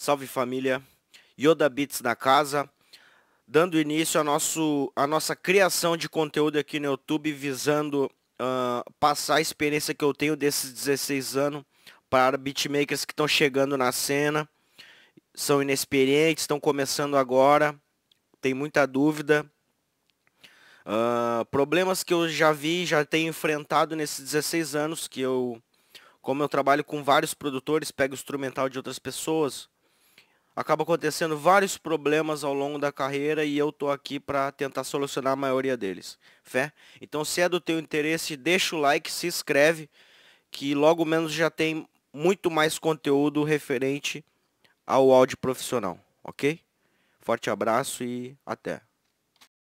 Salve família, Yoda Beats na casa, dando início a, nosso, a nossa criação de conteúdo aqui no YouTube, visando uh, passar a experiência que eu tenho desses 16 anos para beatmakers que estão chegando na cena, são inexperientes, estão começando agora, tem muita dúvida. Uh, problemas que eu já vi, já tenho enfrentado nesses 16 anos que eu como eu trabalho com vários produtores, pego instrumental de outras pessoas, acaba acontecendo vários problemas ao longo da carreira e eu tô aqui para tentar solucionar a maioria deles. Fé? Então, se é do teu interesse, deixa o like, se inscreve, que logo menos já tem muito mais conteúdo referente ao áudio profissional, ok? Forte abraço e até.